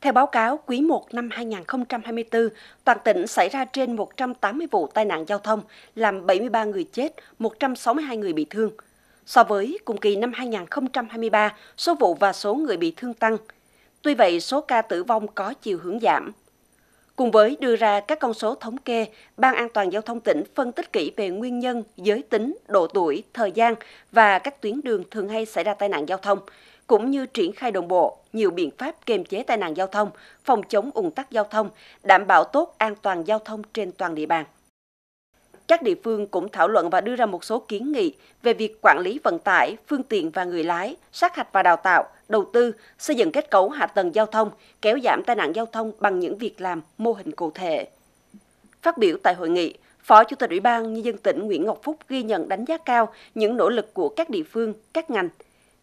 Theo báo cáo quý 1 năm 2024, toàn tỉnh xảy ra trên 180 vụ tai nạn giao thông, làm 73 người chết, 162 người bị thương. So với cùng kỳ năm 2023, số vụ và số người bị thương tăng. Tuy vậy, số ca tử vong có chiều hướng giảm. Cùng với đưa ra các con số thống kê, Ban An toàn Giao thông tỉnh phân tích kỹ về nguyên nhân, giới tính, độ tuổi, thời gian và các tuyến đường thường hay xảy ra tai nạn giao thông, cũng như triển khai đồng bộ nhiều biện pháp kiềm chế tai nạn giao thông, phòng chống ùn tắc giao thông, đảm bảo tốt an toàn giao thông trên toàn địa bàn. Các địa phương cũng thảo luận và đưa ra một số kiến nghị về việc quản lý vận tải, phương tiện và người lái, sát hạch và đào tạo, đầu tư, xây dựng kết cấu hạ tầng giao thông, kéo giảm tai nạn giao thông bằng những việc làm mô hình cụ thể. Phát biểu tại hội nghị, Phó Chủ tịch Ủy ban Nhân dân tỉnh Nguyễn Ngọc Phúc ghi nhận đánh giá cao những nỗ lực của các địa phương, các ngành –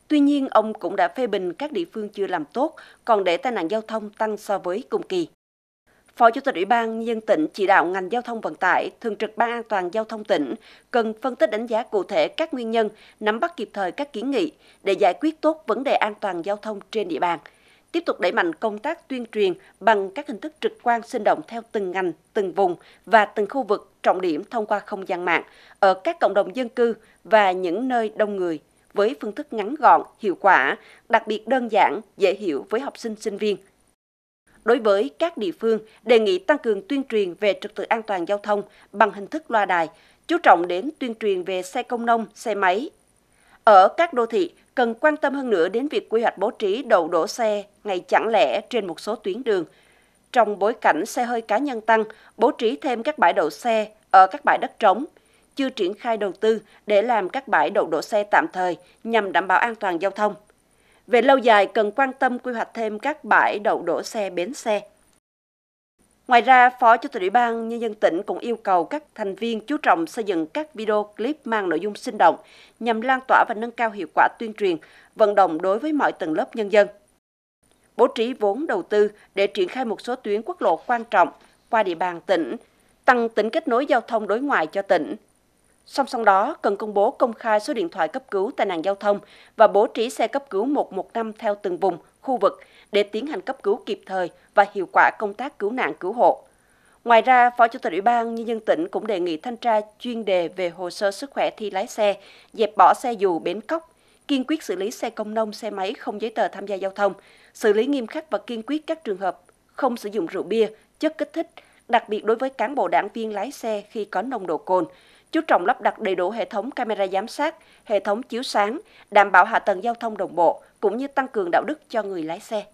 Tuy nhiên, ông cũng đã phê bình các địa phương chưa làm tốt, còn để tai nạn giao thông tăng so với cùng kỳ. Phó Chủ tịch Ủy ban Nhân tỉnh chỉ đạo ngành giao thông vận tải, thường trực Ban an toàn giao thông tỉnh cần phân tích đánh giá cụ thể các nguyên nhân, nắm bắt kịp thời các kiến nghị để giải quyết tốt vấn đề an toàn giao thông trên địa bàn. Tiếp tục đẩy mạnh công tác tuyên truyền bằng các hình thức trực quan sinh động theo từng ngành, từng vùng và từng khu vực trọng điểm thông qua không gian mạng ở các cộng đồng dân cư và những nơi đông người với phương thức ngắn gọn, hiệu quả, đặc biệt đơn giản, dễ hiểu với học sinh sinh viên. Đối với các địa phương, đề nghị tăng cường tuyên truyền về trật tự an toàn giao thông bằng hình thức loa đài, chú trọng đến tuyên truyền về xe công nông, xe máy. Ở các đô thị, cần quan tâm hơn nữa đến việc quy hoạch bố trí đậu đổ xe ngày chẳng lẽ trên một số tuyến đường. Trong bối cảnh xe hơi cá nhân tăng, bố trí thêm các bãi đậu xe ở các bãi đất trống – chưa triển khai đầu tư để làm các bãi đậu đổ xe tạm thời nhằm đảm bảo an toàn giao thông. Về lâu dài, cần quan tâm quy hoạch thêm các bãi đậu đổ xe bến xe. Ngoài ra, Phó Chủ tịch Ủy ban Nhân dân tỉnh cũng yêu cầu các thành viên chú trọng xây dựng các video clip mang nội dung sinh động nhằm lan tỏa và nâng cao hiệu quả tuyên truyền, vận động đối với mọi tầng lớp nhân dân. Bố trí vốn đầu tư để triển khai một số tuyến quốc lộ quan trọng qua địa bàn tỉnh, tăng tính kết nối giao thông đối ngoại cho tỉnh, Song song đó, cần công bố công khai số điện thoại cấp cứu tai nạn giao thông và bố trí xe cấp cứu 115 theo từng vùng, khu vực để tiến hành cấp cứu kịp thời và hiệu quả công tác cứu nạn cứu hộ. Ngoài ra, Phó Chủ tịch Ủy ban Nhân dân tỉnh cũng đề nghị thanh tra chuyên đề về hồ sơ sức khỏe thi lái xe, dẹp bỏ xe dù bến cóc, kiên quyết xử lý xe công nông, xe máy không giấy tờ tham gia giao thông, xử lý nghiêm khắc và kiên quyết các trường hợp không sử dụng rượu bia, chất kích thích, đặc biệt đối với cán bộ đảng viên lái xe khi có nồng độ cồn, chú trọng lắp đặt đầy đủ hệ thống camera giám sát, hệ thống chiếu sáng, đảm bảo hạ tầng giao thông đồng bộ cũng như tăng cường đạo đức cho người lái xe.